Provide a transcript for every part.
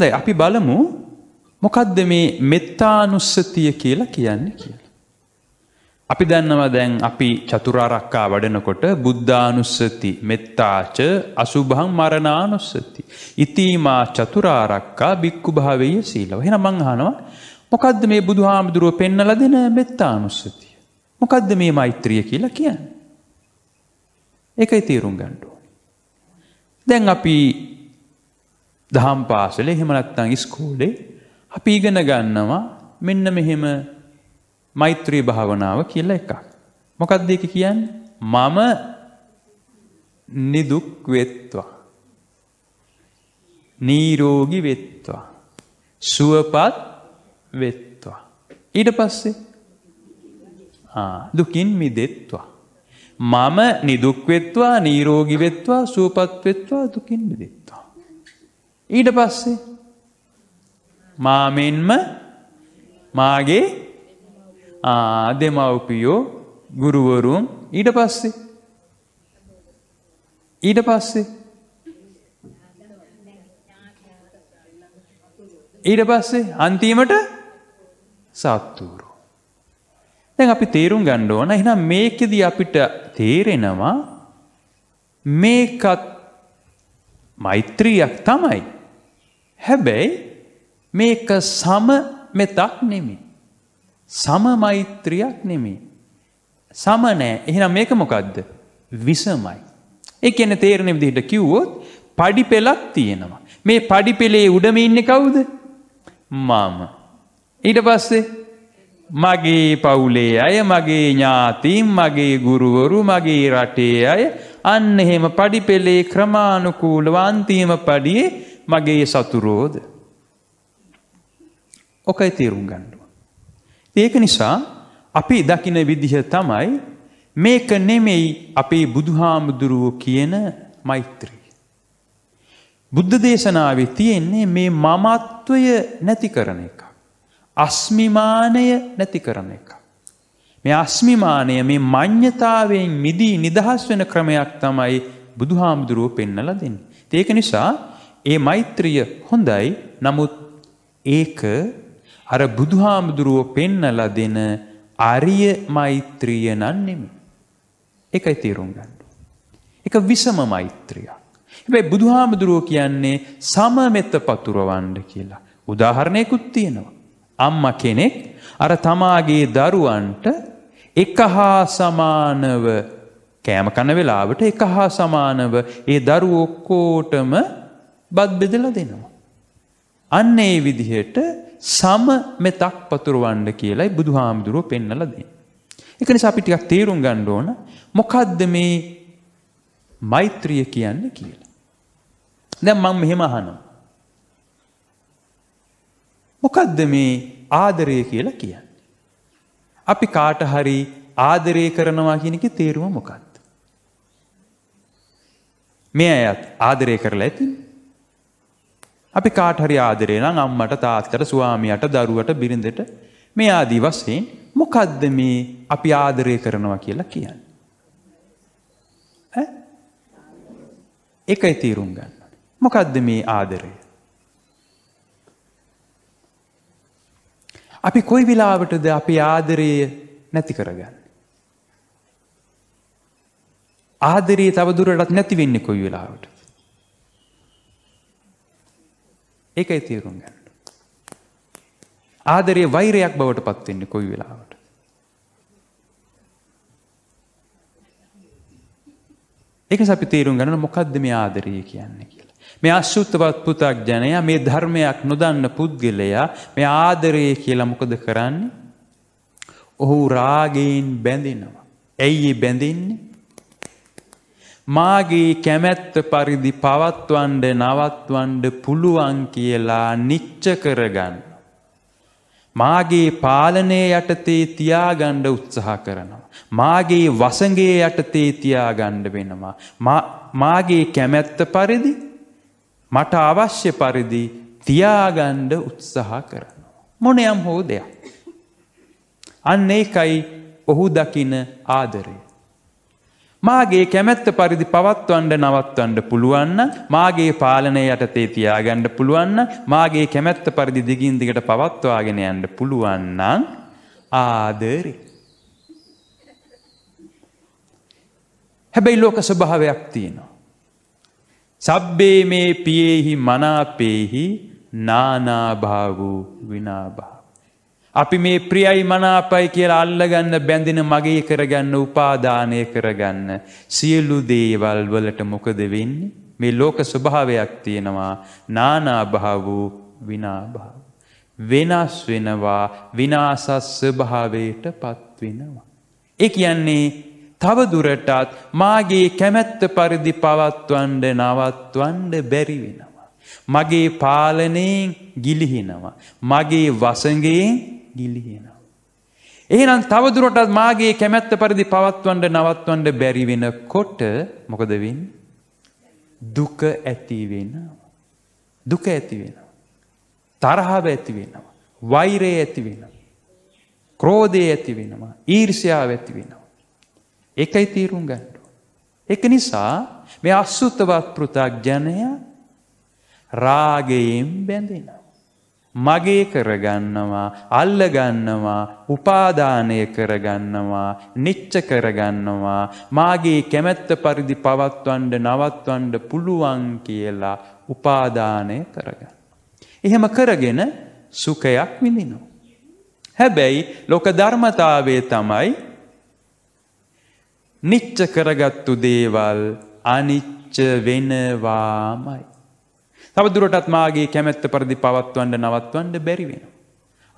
හොඳයි අපි බලමු මොකක්ද මේ මෙත්තානුස්සතිය කියලා කියන්නේ කියලා. අපි දන්නවා දැන් අපි චතුරාරක්කා වඩනකොට බුද්ධානුස්සති මෙත්තාච අසුභං මරණානුස්සති. ඉතිමා චතුරාරක්කා බික්කු භාවේය සීලව. එහෙනම් මං අහනවා මොකද්ද මේ බුදුහාමුදුරුව පෙන්නලා දෙන මෙත්තානුස්සතිය? මොකද්ද මේ මෛත්‍රිය කියලා කියන්නේ? ඒකයි තේරුම් ගන්න ඕනේ. දැන් අපි දහම් පාසලේ එහෙම නැත්නම් ඉස්කෝලේ අපි ඉගෙන ගන්නවා මෙන්න මෙහෙම මෛත්‍රී භාවනාව කියලා එකක්. මොකක්ද ඒක කියන්නේ? මම නිදුක් වෙත්වා. නිරෝගී වෙත්වා. සුවපත් වෙත්වා. ඊට පස්සේ ආ දුකින් මිදෙත්වා. මම නිදුක් වෙත්වා, නිරෝගී වෙත්වා, සුවපත් වෙත්වා, දුකින් මිදෙත්වා. ඊට පස්සේ මාමෙන්ම මාගේ දෙමව්පියෝ ගුරුවරුම් ඊට පස්සේ ඊට පස්සේ ඊට පස්සේ අන්තිමට සත්තුරු. දැන් අපි තේරුම් ගන්න ඕන එහෙනම් මේකෙදි අපිට තේරෙනවා මේකත් මෛත්‍රියක් තමයි. හැබැයි මේක සම මෙතක් නෙමි. සම මෛත්‍රියක් නෙමි. සම නෑ එහෙනම් මේක මොකක්ද විසමයි. ඒ කියන තේරණ විදිහට කිව්වොත් පඩි පෙලක් තියෙනවා. මේ පඩි පෙළේ උඩම ඉන්න කවුද මම. ඊට පස්සේ මගේ පවුලේ අය මගේ ඥාතීන් මගේ ගුරුවරු මගේ රටේ අය අන්න එහෙම පඩි පෙළේ ක්‍රමානුකූලව අන්තිම පඩියේ මගේ සතුරෝද. ඕකයි තේරුම් ගන්නවා. ඒක නිසා අපි දකින විදිහ තමයි මේක නෙමෙයි අපේ බුදුහාමුදුරුවෝ කියන මෛත්‍රී. බුද්ධ දේශනාවේ තියෙන්නේ මේ මමත්වය නැති කරන එක. අස්මිමානය නැති කරන එක. මේ අස්මිමානය මේ මඤ්්‍යතාවයෙන් මිදී නිදහස් වෙන ක්‍රමයක් තමයි බුදුහාමුදුරුවෝ පෙන්නල දෙන්න. ඒක නිසා ඒ මෛත්‍රිය හොඳයි නමුත් ඒක අර බුදුහාමුදුරුව පෙන්නලා දෙන අරිය මෛත්‍රිය නම් නෙමෙයි. ඒකයි තේරුම් ගන්න. ඒක විසම මෛත්‍රියක්. හැබැයි බුදුහාමුදුරුව කියන්නේ සමමෙත පතුරවන්න කියලා. උදාහරණයකුත් තියෙනවා. අම්මා කෙනෙක් අර තමාගේ දරුවන්ට එක හා සමානව කෑම කන වෙලාවට එක හා සමානව ඒ දරුවෝ ඔක්කොටම බත් බෙදල දෙනවා. අන්න ඒ විදිහට සම මෙතක් පතුරුවන්ඩ කියලයි බුදු හාමුදුරුව පෙන්නල දෙන්න. එකන සපිටිකක් තේරුම් ගණ්ඩ ඕන මොකක්ද මේ මෛත්‍රිය කියන්න කියලා. දැ මං මෙහෙම අහනම්. මොකක්ද මේ ආදරය කියලා කියන්න. අපි කාට හරි ආදරය කරනවා කියනක තේරුම මොකක්ද. මේ අයත් ආදරය කරලා ඇතින්. අපි කාටහරි ආදරේ නම් අම්මට තාත්තට ස්වාමියාට දරුවට බිරිඳට මේ ආදී වශයෙන් මොකද්ද මේ අපි ආදරය කරනවා කියලා කියන්නේ. ඈ? ඒකයි තීරුම් ගන්න. මොකද්ද මේ ආදරය? අපි කොයි වෙලාවටද අපි ආදරය නැති කරගන්නේ? ආදරේ තව දුරටත් නැති වෙන්නේ කොයි වෙලාවටද? ඒකයි තේරුම් ගන්න. ආදරය වෛරයක් බවට පත්වෙන්නේ කොයි වෙලාවට. ඒක අපි තේරුම් ගන්න මොකද්ද මේ ආදරය කියන්නේ කියලා. මේ අසුත්තවත් පුතග්ජනය මේ ධර්මයක් නොදන්න පුද්ගලයා මේ ආදරය කියලා මොකද කරන්නේ? ඔහු රාගයෙන් බැඳෙනවා. ඇයි බැඳෙන්නේ? මාගේ කැමැත්ත පරිදි පවත්වන්ඩ නවත්වන්ඩ පුළුවන් කියලා නිච්ච කරගන්න. මාගේ පාලනය යටතේ තියාගණ්ඩ උත්සහ කරනවා. මාගේ වසගේ යටතේ තියාගණ්ඩ වෙනවා. මාගේ කැමැත්ත පරිදි මට අවශ්‍ය පරිදි තියාගණ්ඩ උත්සහ කරනවා. මොනයම් හෝ දෙයක්. අන්න ඒකයි ඔහු දකින ආදරේ. මාගේ කැමැත්ත පරිදි පවත්වන්න නවත්වන්න පුළුවන් මාගේ පාලනය යටතේ තියාගන්න පුළුවන් මාගේ කැමැත්ත පරිදි දිගින් දිගට පවත්වාගෙන යන්න පුළුවන් නම් ආදරේ හැබැයි ලෝක ස්වභාවයක් තියෙනවා සබ්බේ මේ පියේහි මනාපේහි නානාභාවූ විනාභා අපි මේ ප්‍රියයි මනාපයි කියලා අල්ලගන්න බැඳෙන මගේ කරගන්න උපාදානය කරගන්න සියලු දේවල් වලට මොකද වෙන්නේ මේ ලෝක ස්වභාවයක් තියෙනවා නානාභාව වූ විනාභාව වෙනස් වෙනවා විනාසස් ස්වභාවයට පත් වෙනවා ඒ කියන්නේ තව දුරටත් මාගේ කැමැත්ත පරිදි පවත්වන්න නවත්වන්න බැරි වෙනවා මගේ පාලනයෙන් ගිලිහිනවා මගේ වසඟයෙන් ගිලිහෙනවා. එහෙනම් තවදුරටත් මාගේ කැමැත්ත පරිදි පවත්වන්න නවත්වන්න බැරි වෙන කොට මොකද වෙන්නේ? දුක ඇති වෙනවා. දුක ඇති වෙනවා. තරහව ඇති වෙනවා. වෛරය ඇති වෙනවා. ක්‍රෝධය ඇති වෙනවා. ඊර්ෂ්‍යාව ඇති වෙනවා. ඒකයි තීරුම් ගන්න ඒක නිසා මේ අසුතවත් පෘථග්ජනය රාගයෙන් බැඳෙනවා. මගේ කරගන්නවා අල්ලගන්නවා උපාදානය කරගන්නවා නිච්ච කරගන්නවා මාගේ කැමැත්ත පරිදි පවත්වන්ඩ නවත්වන්ඩ පුළුවන් කියලා උපාදානය කරගන්න. එහෙම කරගෙන සුකයක් විඳිනවා. හැබැයි ලොක ධර්මතාවේ තමයි නිච්ච කරගත්තු දේවල් අනිච්ච වෙනවාමයි. තවදුරටත් මාගේ කැමැත්ත පරිදි පවත්වන්න නවත්වන්න බැරි වෙන.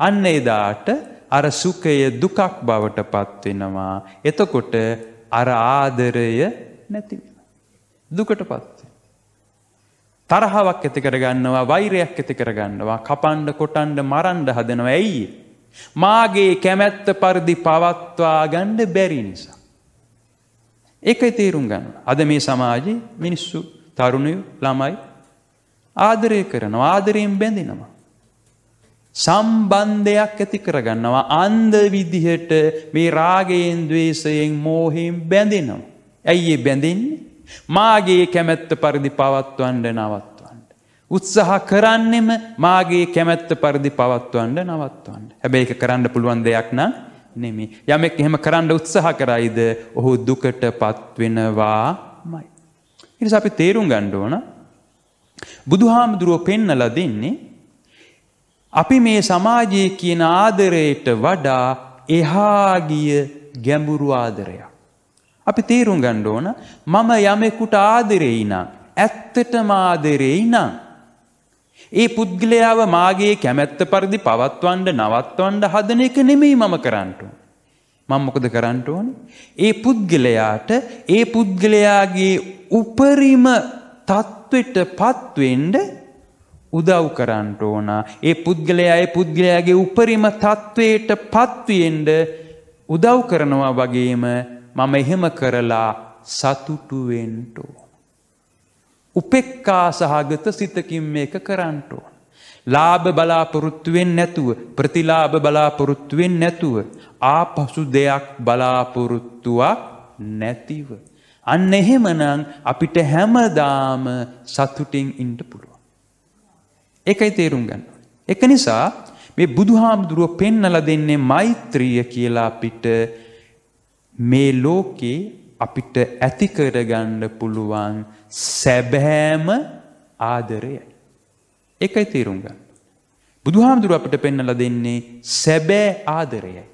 අන්න එදාට අර සුඛය දුකක් බවට පත් වෙනවා. එතකොට අර ආදරය නැති වෙනවා. දුකටපත් වෙනවා. තරහාවක් ඇති කරගන්නවා, වෛරයක් ඇති කරගන්නවා, කපන්න, කොටන්න, මරන්න හදනවා. ඇයි? මාගේ කැමැත්ත පරිදි පවත්වා ගන්න බැරි නිසා. ඒකයි තේරුම් ගන්න. අද මේ සමාජයේ මිනිස්සු, තරුණයෝ, ළමයි ආදරය කරනවා ආදරයෙන් බැඳෙනවා. සම්බන්ධයක් ඇති කරගන්නවා අන්ද විදිහට මේ රාගයෙන් දවේශයෙන් මෝහෙම් බැඳෙනවා. ඇයි ඒ බැඳෙන්නේ මාගේ කැමැත්ත පරිදි පවත්වන්ඩ නවත්වන්ට. උත්සහ කරන්නෙම මාගේ කැමැත්ත පරිදි පවත්වන්ඩ නවත්වන්ට හැබැයි එක කරන්න පුළුවන් දෙයක් නම් නෙමේ යමෙක් එහෙම කරන්න උත්සාහ කරයිද ඔහු දුකට පත්වෙනවා මයි. ඉනිස අපි තේරුම් ගණ්ඩ ඕනා බුදුහාමුදුරුව පෙන්නලා දෙන්නේ අපි මේ සමාජයේ කියන ආදරයට වඩා එහා ගිය ගැඹුරු ආදරයක්. අපි තේරුම් ගන්න ඕන මම යමෙකුට ආදරෙයි නම් ඇත්තටම ආදරෙයි නම් ඒ පුද්ගලයාව මාගේ කැමැත්ත පරිදි පවත්වන්න නවත්වන්න හදන එක නෙමෙයි මම කරන්න ඕන. මම මොකද කරන්න ඕනේ? ඒ පුද්ගලයාට ඒ පුද්ගලයාගේ උපරිම තත්ත්වෙට පත්වෙන්ඩ උදව් කරන්නට ඕන ඒ පුද්ගලයාය පුද්ගලයාගේ උපරිම තත්ත්වයට පත්වෙන්ඩ උදව් කරනවා වගේම මම එහෙම කරලා සතුටුවෙන්ටෝ. උපෙක්කා සහගත සිතකින් මේක කරන්නටෝ. ලාභ බලාපොරොත්තුවෙන් නැතුව ප්‍රතිලාභ බලාපොරොත්තුවෙන් නැතුව ආපසු දෙයක් බලාපොරොත්තුවක් නැතිව. අන්න එහෙමනම් අපිට හැමදාම සතුටින් ඉන්න පුළුවන්. ඒකයි තේරුම් ගන්න. එක නිසා මේ බුදුහාමුදුරුව පෙන්නලා දෙන්නේ මෛත්‍රිය කියලා අපිට මේ ලෝකේ අපිට ඇති කරගන්න පුළුවන් සැබෑම ආදරයයි. ඒකයි තේරුම් ගන්න. බුදුහාමුදුරුව අපිට පෙන්නලා දෙන්නේ සැබෑ ආදරයයි.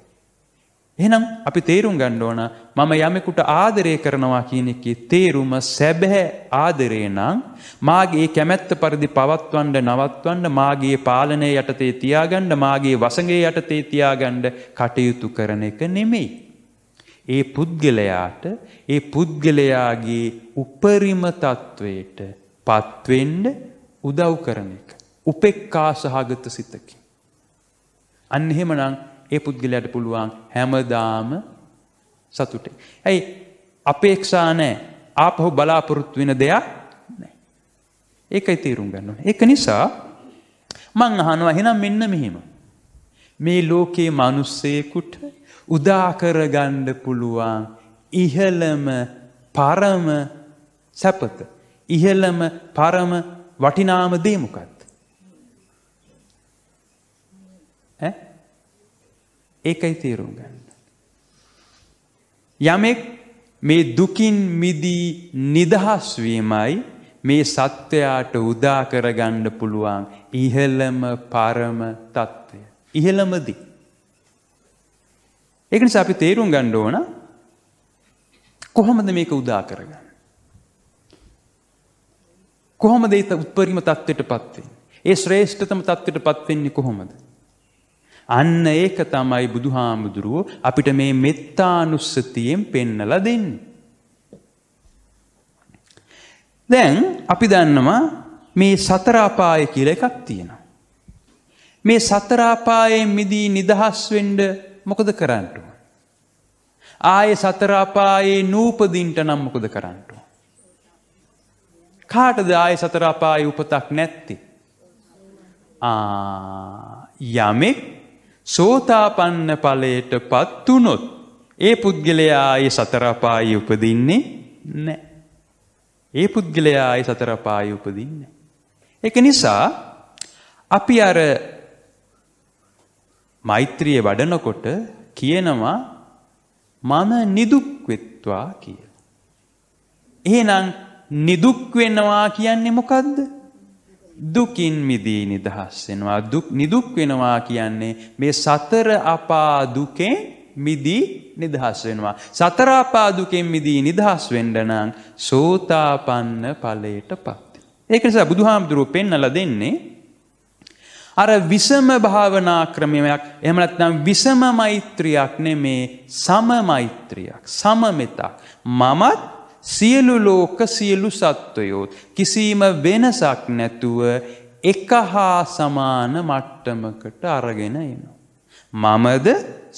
එහෙනම් අපි තේරුම් ගන්න ඕන මම යමෙකුට ආදරය කරනවා කියන එකේ තේරුම සැබෑ ආදරේ නම් මාගේ කැමැත්ත පරිදි පවත්වන්න නවත්වන්න මාගේ පාලනය යටතේ තියාගන්න මාගේ වසඟේ යටතේ තියාගන්න කටයුතු කරන එක නෙමෙයි. ඒ පුද්ගලයාට ඒ පුද්ගලයාගේ උපරිම තත්වයට පත්වෙන්න උදව් කරන එක. උපෙක්කා සහගත සිතකින්. අන්න එහෙමනම් ඒ පුද්ගලයාට පුළුවන් හැමදාම සතුටේ. ඇයි අපේක්ෂා නැහැ. ආපහු බලාපොරොත්තු වෙන දෙයක් නැහැ. ඒකයි තේරුම් ගන්න ඕනේ. ඒක නිසා මං අහනවා එහෙනම් මෙන්න මෙහෙම. මේ ලෝකයේ මිනිස්සෙකුට උදා කරගන්න පුළුවන් ඉහළම පරම සැපත. ඉහළම පරම වටිනාම දේ මොකක්ද? ඒකයි තේරුම් ගන්න. යමෙක් මේ දුකින් මිදී නිදහස්වීමයි මේ සත්‍යයාට උදා කරගන්න පුළුවන් ඉහළම පරම තත්ත්වය. ඉහළමදී. ඒක නිසා අපි තේරුම් ගන්න ඕන කොහොමද මේක උදා කරගන්න. කොහොමද ඒ උත්පරිම තත්ත්වයට පත්වෙන්නේ? ඒ ශ්‍රේෂ්ඨතම තත්ත්වයට පත්වෙන්නේ කොහොමද? අන්න ඒක තමයි බුදුහාමුදුරුව අපිට මේ මෙත්තානුස්සතියෙන් පෙන්නලා දෙන්නේ. දැන් අපි දන්නවා මේ සතර අපාය කියලා එකක් තියෙනවා. මේ සතර අපායෙන් මිදී නිදහස් වෙන්න මොකද කරන්න ඕන? ආයේ සතර අපායේ නූපදින්ට නම් මොකද කරන්න ඕන? කාටද ආයේ සතර අපායේ උපතක් නැත්තේ? ආ යමෙක් සෝතාපන්න ඵලයට පත් වුනොත් ඒ පුද්ගලයා ඒ සතර අපායේ උපදින්නේ නැහැ. ඒ පුද්ගලයා ඒ සතර අපායේ උපදින්නේ නැහැ. ඒක නිසා අපි අර මෛත්‍රිය වඩනකොට කියනවා මම නිදුක් වෙත්වා කියලා. එහෙනම් නිදුක් වෙනවා කියන්නේ මොකද්ද? දුකින් මිදී නිදහස් වෙනවා දුක් නිදුක් වෙනවා කියන්නේ මේ සතර අපා දුකෙන් මිදී නිදහස් වෙනවා සතර අපා දුකෙන් මිදී නිදහස් වෙන්න නම් සෝතාපන්න ඵලයටපත් ඒක නිසා බුදුහාමුදුරුව පෙන්නලා දෙන්නේ අර විසම භාවනා ක්‍රමයක් එහෙම නැත්නම් විසම මෛත්‍රියක් නෙමේ සම මෛත්‍රියක් සමමිතක් මමත් සියලු ලෝක සියලු සත්වයෝත් කිසිීම වෙනසක් නැතුව එක හා සමාන මට්ටමකට අරගෙන එනවා. මමද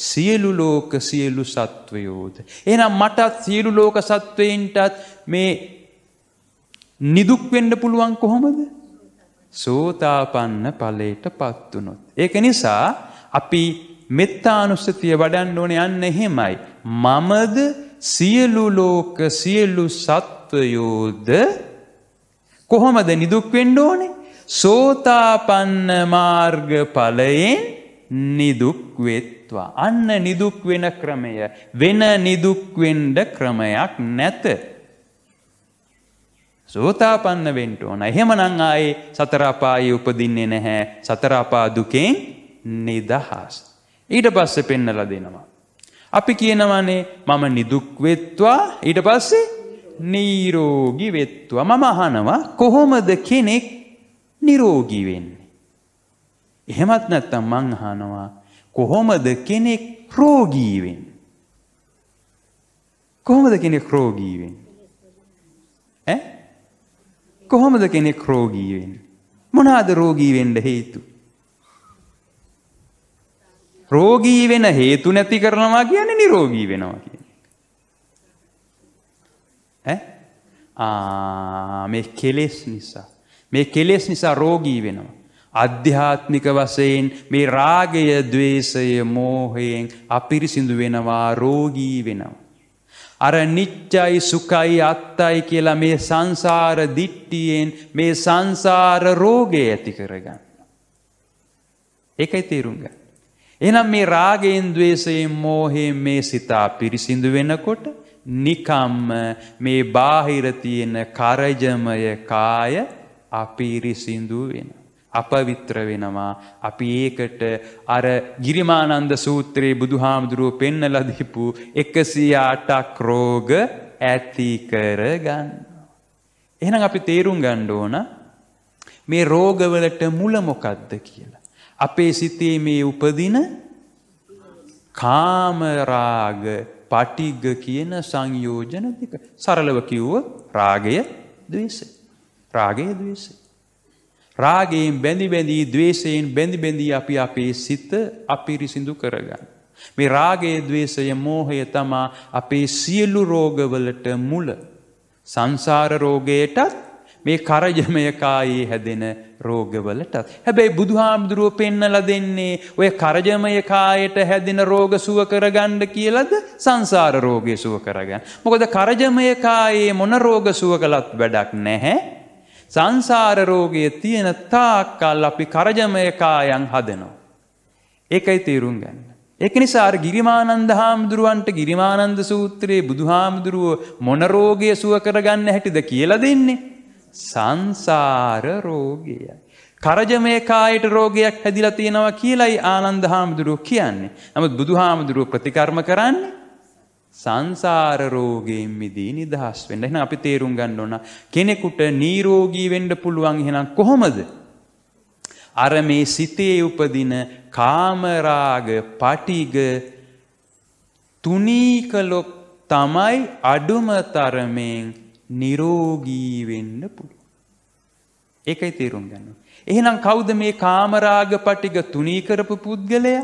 සියලු ලෝක සියලු සත්වයෝද. එනම් මටත් සියලු ලෝක සත්වයින්ටත් මේ නිදුක්වෙන්ඩ පුළුවන් කොහොමද. සෝතාපන්න පලේට පත්වනොත්. ඒක නිසා අපි මෙත්තානුස්සතිය වඩන්න ඕන යන්න එහෙමයි. මමද සියලු ලෝක සියලු සත්වයෝද කොහොමද නිදුක්වෙන්ඩ ඕනේ සෝතාපන්න මාර්ග පලයෙන් නිදුක්වෙත්වා. අන්න නිදුක්වෙන ක්‍රමය වෙන නිදුක්වෙන්ඩ ක්‍රමයක් නැත. සෝතාපන්න වෙන්ට ඕන එහෙමනං ආයේ සතරාපායි උපදින්නේ නැහැ සතරාපා දුකෙන් නිදහස්. ඊට පස්ස පෙන්නල දෙනවා. අපි කියනවානේ මම නිදුක් වෙත්වා ඊට පස්සේ නීරෝගී වෙත්වා මම අහනවා කොහොමද කෙනෙක් නිරෝගී වෙන්නේ? එහෙමත් නැත්නම් මං අහනවා කොහොමද කෙනෙක් රෝගී වෙන්නේ? කොහොමද කෙනෙක් රෝගී වෙන්නේ? ඈ? කොහොමද කෙනෙක් රෝගී වෙන්නේ? මොනවාද රෝගී වෙන්න හේතු? රෝගී වෙන හේතු නැති කරනවා කියන්නේ නිරෝගී වෙනවා කියන්නේ. ඈ? ආ මේ කෙලෙස් නිසා. මේ කෙලෙස් නිසා රෝගී වෙනවා. අධ්‍යාත්මික වශයෙන් මේ රාගය, ద్వේෂය, මෝහයෙන් අපිරිසිදු වෙනවා, රෝගී වෙනවා. අර නිච්චයි සුඛයි අත්තයි කියලා මේ සංසාර දිට්ඨියෙන් මේ සංසාර රෝගය ඇති කරගන්න. ඒකයි තේරුම් ගන්න. එහෙනම් මේ රාගයෙන් ద్వේෂයෙන් මෝහයෙන් මේ සිත පිරිසිදු වෙනකොට නිකම්ම මේ බාහිර තියෙන කරජමය කාය අපිරිසිදු වෙනවා. අපවිත්‍ර වෙනවා අපි ඒකට අර ගිරිමානන්ද සූත්‍රයේ බුදුහාමුදුරුව පෙන්නලා දීපු 108ක් රෝග ඇති කර ගන්න. එහෙනම් අපි තේරුම් ගන්න ඕන මේ රෝගවලට මුල මොකද්ද කියලා. අපේ සිතේ මේ උපදින කාමරාග පටිග කියන සංයෝජන දෙක සරලව කිව්ව රාගය දවේශ. රාගය දවේශ. රාගයෙන් බැඳි බැඳී දවේශයෙන් බැඳි බැඳී අපි අපේ සිත අපිරිසිදු කරගන්න. මේ රාගයේ දවේශය මෝහය තමා අපේ සියලු රෝගවලට මුල සංසාර රෝගයටත් මේ කරජමයකායේ හැදෙන රෝගවලටත්. හැබැයි බුදුහාමුදුරුව පෙන්නල දෙන්නේ ඔය කරජමයකායට හැදෙන රෝග සුව කරගණ්ඩ කියලද සංසාර රෝගය සුව කරගන්න. මොකද කරජමයකායේ මොන රෝග සුව කළත් වැඩක් නැහැ. සංසාර රෝගය තියෙන තාක්කල් අපි කරජමයකායන් හදනවා. ඒකයි තේරුම් ගන්න. ඒක නිසා අර ගිරිමානන්ද හාමුදුරුවන්ට ගිරිමානන්ද සූත්‍රයේ බුදුහාමුදුරුව මොන රෝගය සුව කරගන්න හැටිද කියලා දෙන්නේ. සංසාර රෝගයයි. කරජමේකායට රෝගයක් හැදිලා තියෙනවා කියලයි ආනන්ද හාමුදුරුව කියන්නේ. නමුත් බුදු හාමුදුරුව ප්‍රතිකර්ම කරන්නේ සංසාර රෝගයෙන් මිදී නිදහස් වෙන්න. එහෙනම් අපි තේරුම් ගන්න ඕන කෙනෙකුට නිරෝගී වෙන්න පුළුවන් එහෙනම් කොහොමද? අර මේ සිතේ උපදින කාමරාග, පටිග තුනී කළොත් තමයි අඩුම තරමෙන් නිරෝගී වෙන්න පුළුවන්. ඒකයි තේරුම් ගන්න. එහෙනම් කවුද මේ කාමරාග පටික තුනී කරපු පුද්ගලය?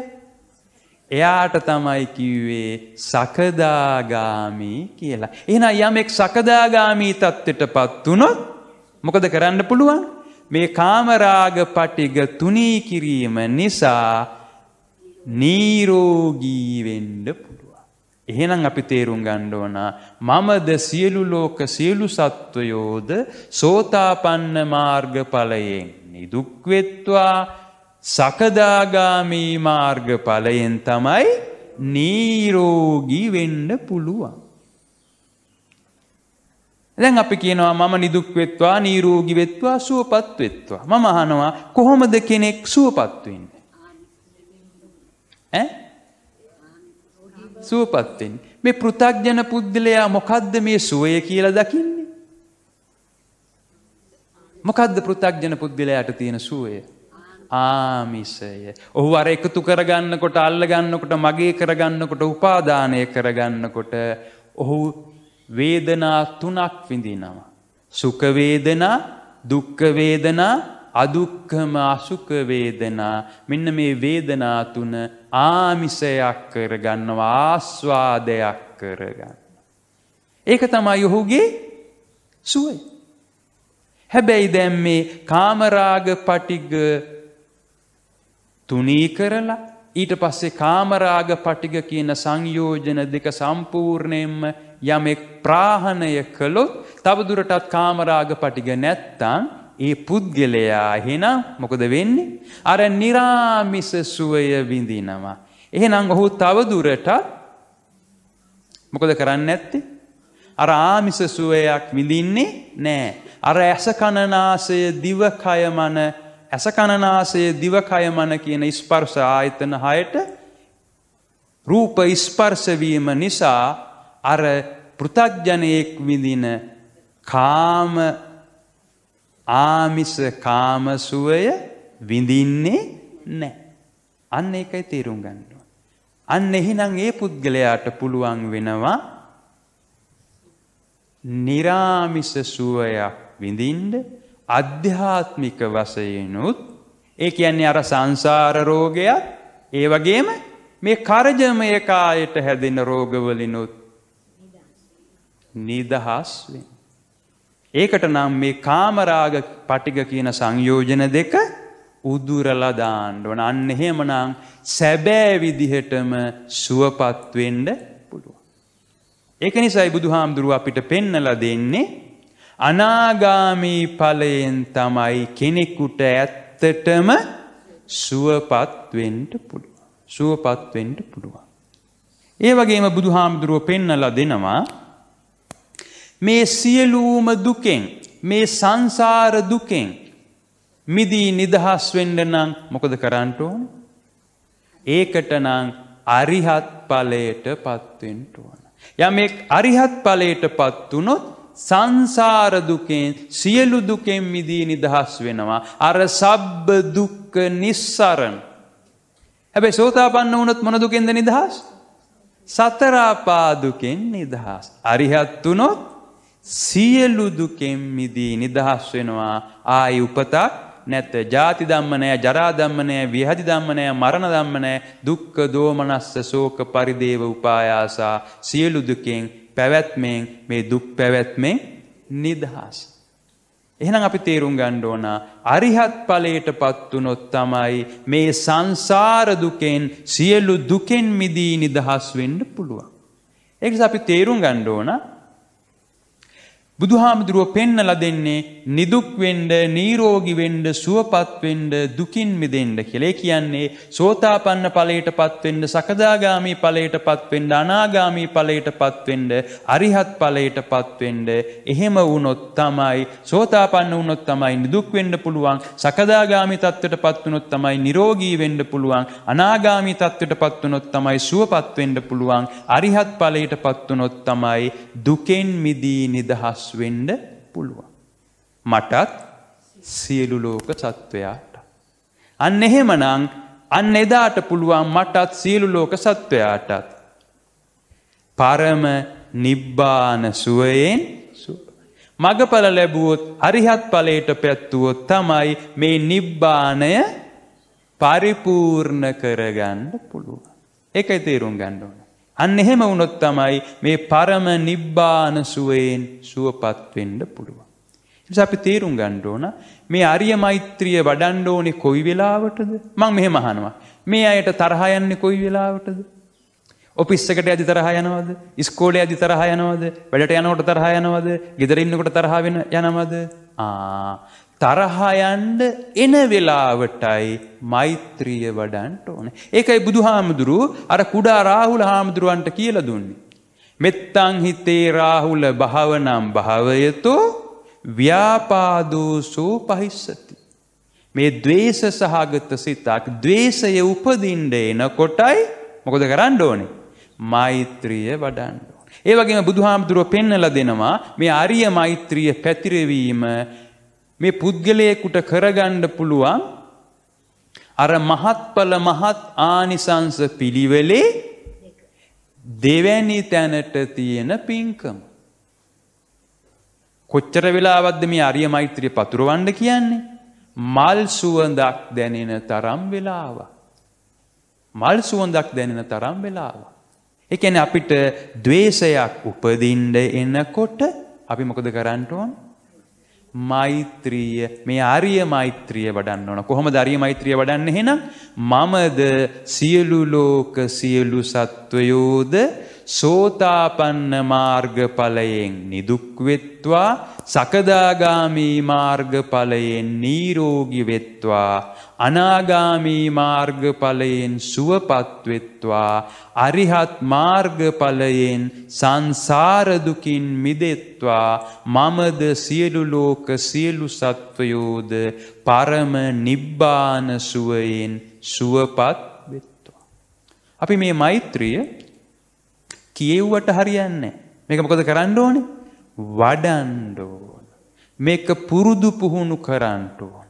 එයාට තමයි කිව්වේ සකදාගාමී කියලා. එහෙනම් යමෙක් සකදාගාමී தත්ත්වයටපත් වුණොත් මොකද කරන්න පුළුවන්? මේ කාමරාග පටික තුනී කිරීම නිසා නිරෝගී වෙන්න පුළුවන්. එහෙනම් අපි තේරුම් ගන්න ඕන මමද සියලු ලෝක සියලු සත්වයෝද සෝතාපන්න මාර්ගඵලයෙන් නිදුක් වෙත්වා සකදාගාමි මාර්ගඵලයෙන් තමයි නිරෝගී වෙන්න පුළුවන්. දැන් අපි කියනවා මම නිදුක් වෙත්වා නිරෝගී වෙත්වා සුවපත් වෙත්වා. මම අහනවා කොහොමද කෙනෙක් සුවපත් වෙන්නේ? ඈ සුවපත්වෙන්. මේ පෘථක්ජන පුද්ගලයා මොකද්ද මේ සුවය කියලා දකින්නේ. මොකද්ද පෘථක්ජන පුද්ගලයාට තියෙන සුවය. ආමිසය. ඔහු අර එකතු කරගන්නකොට අල්ලගන්නකොට මගේ කරගන්නකොට උපාදානය කරගන්නකොට ඔහු වේදනා තුනක් විඳිනවා. සුකවේදනා දුක්කවේදනා අදුක්කම අසුක වේදනා මෙන්න මේ වේදනා තුන ආමිසයක් කරගන්නවා ආස්වාදයක් කරගන්න. ඒක තමයි ඔහුගේ සුවය. හැබැයි දැන් මේ කාමරාග පටිග තුනී කරලා ඊට පස්සේ කාමරාග පටිග කියන සංයෝජන දෙක සම්පූර්ණයෙන්ම යමෙක් ප්‍රාහණය කළොත් තවදුරටත් කාමරාග පටිග නැත්තං ඒ පුද්ගලයා එහෙනම් මොකද වෙන්නේ? අර निराமிස සුවය විඳිනවා. එහෙනම් ඔහු තව දුරටත් මොකද කරන්නේ නැත්තේ? අර ආමිස සුවයක් විඳින්නේ නැහැ. අර ඇස කනනාසය දිවකය මන ඇස කනනාසය දිවකය මන කියන ස්පර්ශ ආයතන හයට රූප ස්පර්ශ වීම නිසා අර පෘථග්ජනයෙක් විඳින කාම ආමිස කාමසුවය විඳින්නේ නෑ. අන්න ඒකයි තේරුම් ගන්නවා. අන්න එහිනම් ඒ පුද්ගලයාට පුළුවන් වෙනවා නිරාමිස සුවයක් විඳින්ඩ අධ්‍යාත්මික වසයනුත් ඒ කියන්නේ අර සංසාර රෝගයක් ඒ වගේම මේ කරජමය කායට හැදෙන රෝගවලිනුත් නිදහස් වෙන. ඒකට නම් මේ කාමරාග පටික කියන සංයෝජන දෙක උදුරලා දාන්න ඕන. අන්න එහෙමනම් සැබෑ විදිහටම සුවපත් වෙන්න පුළුවන්. ඒක නිසායි බුදුහාමුදුරුව අපිට පෙන්නලා දෙන්නේ අනාගාමී ඵලයෙන් තමයි කෙනෙකුට ඇත්තටම සුවපත් වෙන්න පුළුවන්. සුවපත් වෙන්න පුළුවන්. ඒ වගේම බුදුහාමුදුරුව පෙන්නලා දෙනවා මේ සියලූම දුකෙන් මේ සංසාර දුකෙන් මිදී නිදහස් වෙන්න නම් මොකද කරන්න ඕන? ඒකට නම් අරිහත් ඵලයට පත් වෙන්න ඕන. යමෙක් අරිහත් ඵලයට පත් වුනොත් සංසාර දුකෙන් සියලු දුකෙන් මිදී නිදහස් වෙනවා. අර සබ්බ දුක්ඛ නිස්සරණ. හැබැයි සෝතාපන්න වුණොත් මොන දුකෙන්ද නිදහස්? සතර දුකෙන් නිදහස්. අරිහත් වුණොත් සියලු දුකෙන් මිදී නිදහස් වෙනවා ආයි උපතක් නැත ජාති ධම්මනය ජරා ධම්මනය විහදි ධම්මනය මරණ ධම්මනය දුක්ඛ දෝමනස්ස ශෝක පරිදේව උපායාසා සියලු දුකෙන් පැවැත්මෙන් මේ දුක් පැවැත්මෙන් නිදහස් එහෙනම් අපි තේරුම් ගන්න ඕන අරිහත් ඵලයටපත් වුනොත් තමයි මේ සංසාර දුකෙන් සියලු දුකෙන් මිදී නිදහස් වෙන්න පුළුවන් ඒ නිසා අපි තේරුම් ගන්න ඕන බුදුහාමුදුරුව පෙන්නලා දෙන්නේ නිදුක් වෙන්න, නිරෝගී වෙන්න, සුවපත් වෙන්න, දුකින් මිදෙන්න කියලා. ඒ කියන්නේ සෝතාපන්න ඵලයටපත් වෙන්න, සකදාගාමි ඵලයටපත් වෙන්න, අනාගාමි ඵලයටපත් වෙන්න, අරිහත් ඵලයටපත් වෙන්න. එහෙම වුණොත් තමයි සෝතාපන්න වුණොත් තමයි නිදුක් වෙන්න පුළුවන්, සකදාගාමි තත්ත්වයටපත් වුණොත් තමයි නිරෝගී වෙන්න පුළුවන්, අනාගාමි තත්ත්වයටපත් වුණොත් තමයි සුවපත් වෙන්න පුළුවන්, අරිහත් ඵලයටපත් වුණොත් තමයි දුකෙන් මිදී නිදහස් වෙනස් වෙන්ඩ පුළුවන්. මටත් සියලු ලෝක සත්වයාට. අන්න එහෙමනං අන්න එදාට පුළුවන් මටත් සියලු ලෝක සත්වයාටත්. පරම නිබ්බාන සුවයෙන් මගඵල ලැබුවොත් අරිහත් ඵලයට පැත්තුවොත් තමයි මේ නිබ්බාණය පරිපූර්ණ කරගන්න පුළුවන්. ඒකයි තේරුම් ගන්න ඕන. අන්න එහෙම වුණොත් තමයි මේ පරම නිබ්බාන සුවයෙන් සුවපත් වෙන්න පුළුවන්. නිසා අපි තේරුම් ගන්න ඕන මේ ආර්ය මෛත්‍රිය වඩන්න ඕනේ කොයි වෙලාවටද? මම මෙහෙම අහනවා. මේ අයට තරහ යන්නේ කොයි වෙලාවටද? ඔෆිස් එකට යදි තරහ යනවද? ඉස්කෝලේ යදි තරහ යනවද? වැඩට යනකොට තරහ යනවද? ගෙදර ඉන්නකොට තරහ වෙන යනවද? ආ තරහායන්ඩ එන වෙලාවටයි මෛත්‍රිය වඩන්ට ඕන. ඒකයි බුදු හාමුදුරු අර කුඩා රාහුල හාමුදුරුවන්ට කියල දුන්නේ. මෙත්තං හිතේ රාහුල භාවනම් භාවයතෝ ව්‍යාපාදෝසෝ පහිස්සති. මේ දවේශ සහගත සිතක් දවේශය උපදින්ඩ එනකොටයි මොකොද කරන්න ඕනේ. මෛත්‍රිය වඩන්න. ඒවගේ බුදුහාමුදුරුව පෙන්නල දෙනවා මේ අරිය මෛත්‍රිය පැතිරවීම මේ පුද්ගලයෙකුට කරගන්න පුළුවන් අර මහත්ඵල මහත් ආනිසංස පිළිවෙලේ දෙවැනි තැනට තියෙන පින්කම. කොච්චර වෙලාවක්ද මේ අරිය මෛත්‍රිය පතුරවන්න කියන්නේ? මල් සුවඳක් දැනෙන තරම් වෙලාව. මල් සුවඳක් දැනෙන තරම් වෙලාව. ඒ කියන්නේ අපිට द्वේෂයක් උපදින්න එනකොට අපි මොකද කරන්න ඕනේ? මෛත්‍රීය මේ ආරිය මෛත්‍රිය වඩන්න ඕන. කොහොම දරිය මෛත්‍රිය වඩන්න එහෙනම් මමද සියලු ලෝක සියලු සත්වයෝද සෝතාපන්න මාර්ගඵලයෙන් නිදුක් වෙත්වා සකදාගාමී මාර්ගඵලයෙන් නිරෝගී වෙත්වා අනාගාමී මාර්ගඵලයෙන් සුවපත් වෙත්වා අරිහත් මාර්ගඵලයෙන් සංසාර දුකින් මිදෙත්වා මමද සියලු ලෝක සියලු සත්වයෝද පරම නිබ්බාන සුවයෙන් සුවපත් වෙත්වා අපි මේ මෛත්‍රිය කියෙව්වට හරියන්නේ මේක මොකද කරන්න ඕනේ? වඩන්න ඕන. මේක පුරුදු පුහුණු කරන්න ඕන.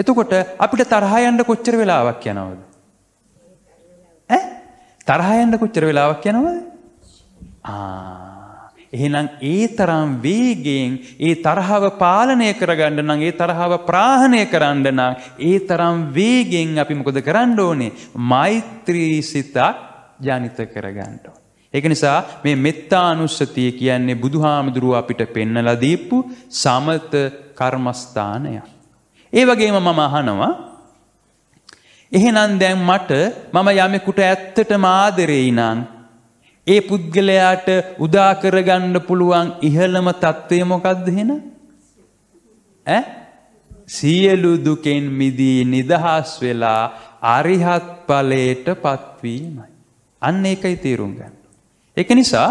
එතකොට අපිට තරහ යන්න කොච්චර වෙලාවක් යනවද? ඈ? තරහ යන්න කොච්චර වෙලාවක් යනවද? ආ එහෙනම් ඒ තරම් වේගයෙන් ඒ තරහව පාලනය කරගන්න නම් ඒ තරහව ප්‍රාහණය කරන්න නම් ඒ තරම් වේගෙන් අපි මොකද කරන්න ඕනේ මෛත්‍රී සිතක් ජනිත කරගන්න ඒක නිසා මේ මෙත්තානුස්සතිය කියන්නේ බුදුහාමුදුරුව අපිට පෙන්නලා දීපු සමත කර්මස්ථානය. ඒ වගේම මම අහනවා එහෙනම් දැන් මට මම යමෙකුට ඇත්තටම ආදරෙයි නම් ඒ පුද්ගලයාට උදා කරගන්න පුළුවන් ඉහළම தත්වය මොකද්ද එහෙන? ඈ? සියලු දුකෙන් මිදී නිදහස් වෙලා අරිහත් ඵලයට පත්වීමයි. අන්න ඒකයි තේරුම් ගන්න. එක නිසා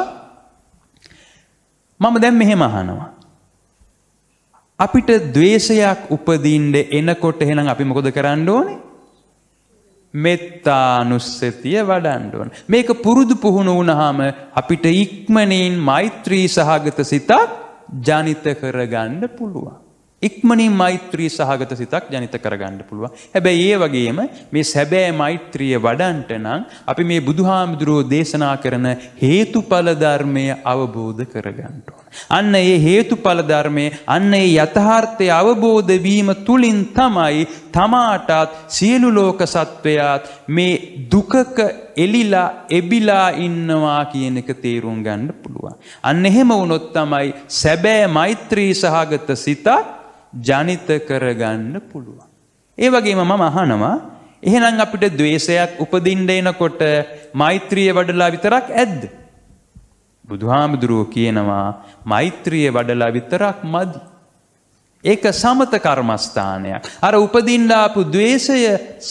මම දැන් මෙහෙම අහනවා. අපිට ද්වේෂයක් උපදින්න එනකොට එහෙනම් අපි මොකද කරන්න ඕනේ? මෙත්තානුස්සතිය වඩන්න ඕන. මේක පුරුදු පුහුණු වුණාම අපිට ඉක්මනින් මෛත්‍රී සහගත සිතක් ජනිත කරගන්න පුළුවන්. ඉක්මනින් මෛත්‍රී සහගත සිතක් ජනිත කරගන්න පුළුවන්. හැබැයි ඒ වගේම මේ සැබෑ මෛත්‍රිය වඩන්ට නම් අපි මේ බුදුහාමුදුරුවෝ දේශනා කරන හේතුඵල ධර්මය අවබෝධ කරගන්න ඕන. අන්න ඒ හේතුඵල ධර්මයේ අන්න ඒ යථාර්ථය අවබෝධ වීම තුලින් තමයි තමාටත් සියලු ලෝක සත්වයාත් මේ දුකක එලිලා එබිලා ඉන්නවා කියන එක තේරුම් ගන්න පුළුවන්. අන්න එහෙම වුණොත් තමයි සැබෑ මෛත්‍රී සහගත සිතක් ජනිත කරගන්න පුළුවන්. ඒ වගේම මම අහනවා එහෙනම් අපිට ද්වේෂයක් උපදින්න එනකොට මෛත්‍රිය වඩලා විතරක් ඇද්ද? බුදුහාමුදුරුව කියනවා මෛත්‍රිය වඩලා විතරක් මදි. ඒක සමත කර්මස්ථානයක්. අර උපදින්න ආපු द्वේෂය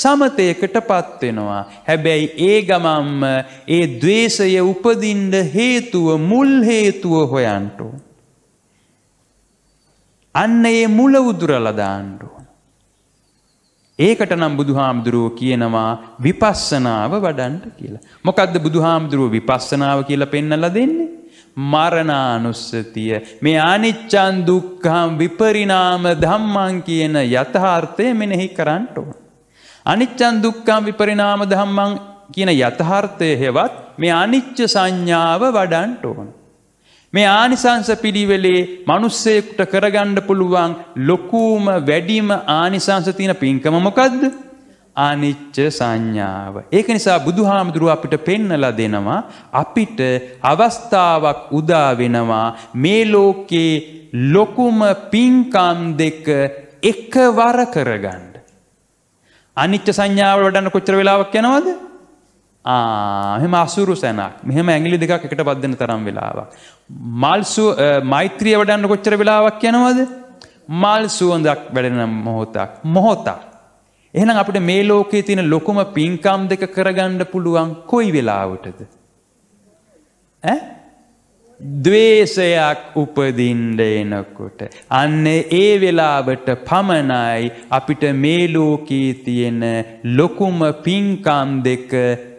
සමතයකටපත් වෙනවා. හැබැයි ඒ ගමම්ම ඒ द्वේෂය උපදින්න හේතුව මුල් හේතුව හොයන්ට ඕන. අන්න ඒ මුල උදුරලා දාන්න ඕන. ඒකට නම් බුදුහාමුදුරුවෝ කියනවා විපස්සනාව වඩන්න කියලා. මොකද්ද බුදුහාමුදුරුවෝ විපස්සනාව කියලා පෙන්වලා දෙන්නේ? මරණානුස්සතිය මේ අනිච්චන් දුක්ඛම් විපරිණාම ධම්මං කියන යථාර්ථය මෙනෙහි කරන්න ඕන. අනිච්චන් දුක්ඛම් විපරිණාම ධම්මං කියන යථාර්ථය හෙවත් මේ අනිච්ච සංඥාව වඩන්න ඕන. මේ ආනිසංස පිළිවෙලේ මිනිස්සෙකුට කරගන්න පුළුවන් ලොකුම වැඩිම ආනිසංස තියෙන පින්කම මොකද්ද? අනිච්ච සංඥාව. ඒක නිසා බුදුහාමුදුරුව අපිට පෙන්නලා දෙනවා අපිට අවස්ථාවක් උදා වෙනවා මේ ලෝකේ ලොකුම පින්කම් දෙක එකවර කරගන්න. අනිච්ච සංඥාව වඩන්න කොච්චර වෙලාවක් යනවද? මෙම අසුරු සැනක් මෙහම ඇගිලි දෙකක් එකට බද්ධන තරම් වෙලාවක්. මල්සු මෛත්‍රිය වඩන්න කොච්චර වෙලාවක් යනවද. මල් සුවඳක් වැඩෙන මොහොතක් මොහොතක්. එහෙනම් අපිට මේ ලෝකයේ තියෙන ලොකුම පින්කම් දෙක කරගන්න පුළුවන් කොයි වෙලාවටද. ඈ? දවේශයක් උපදින්ඩ එනකොට. අන්න ඒ වෙලාවට පමණයි අපිට මේලෝකී තියෙන ලොකුම පින්කම් දෙක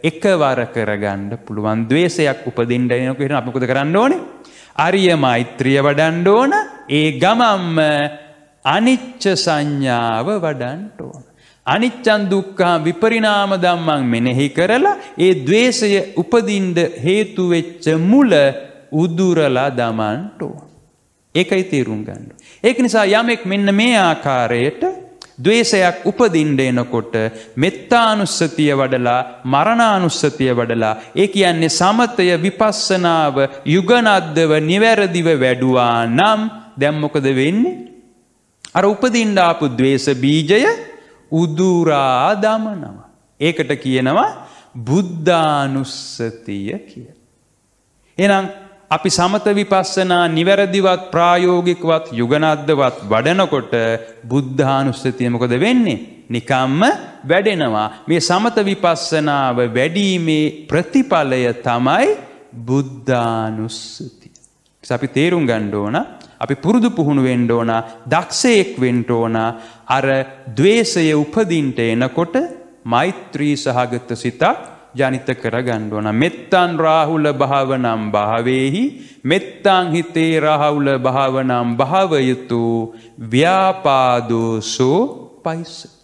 එකවර කරගන්න පුළුවන් දවේශයක් උපදින්ඩ එනකට අපිකුද කරන්න ඕන. අරිය මෛත්‍රිය වඩන්ඩ ඕන ඒ ගමම්ම අනිච්ච සංඥාව වඩන්ට ඕන. අනිච්චන් දුක්ඛා විපරිණාම ධම්මං මෙනෙහි කරලා ඒ द्वේෂය උපදින්න හේතු වෙච්ච මුල උදුරලා දමන්ට ඒකයි තේරුම් ගන්න. ඒක නිසා යමෙක් මෙන්න මේ ආකාරයට දවේශයක් උපදින්ඩ එනකොට මෙත්තානුස්සතිය වඩලා මරණානුස්සතිය වඩලා ඒ කියන්නේ සමතය විපස්සනාව යුගනද්දව නිවැරදිව වැඩුවා නම් දැම්මොකද වෙන්නේ. අර උපදින්ඩාපු දවේශ බීජය උදුරා දමනවා. ඒකට කියනවා බුද්ධානුස්සතිය කිය. එනම් අපි සමත විපස්සනා නිවැරදිවත් ප්‍රායෝගිකවත් යුගනද්දවත් වඩනකොට බුද්ධානුස්සතිය මොකද වෙන්නේ? නිකම්ම වැඩෙනවා. මේ සමත විපස්සනාව වැඩිීමේ ප්‍රතිඵලය තමයි බුද්ධානුස්සතිය. අපි තේරුම් ගන්න ඕන අපි පුරුදු පුහුණු වෙන්න ඕන දක්ෂයෙක් වෙන්න ඕන අර द्वේෂය උපදින්න එනකොට මෛත්‍රී සහගත සිතක් ජනිත කරගන්න ඕන. මෙත්තන් රාහුල භාවනම් භාවේහි මෙත්තං හිතේ රාහුල භාවනම් භාවයතු ව්‍යාපාදෝසෝ පයිස්ස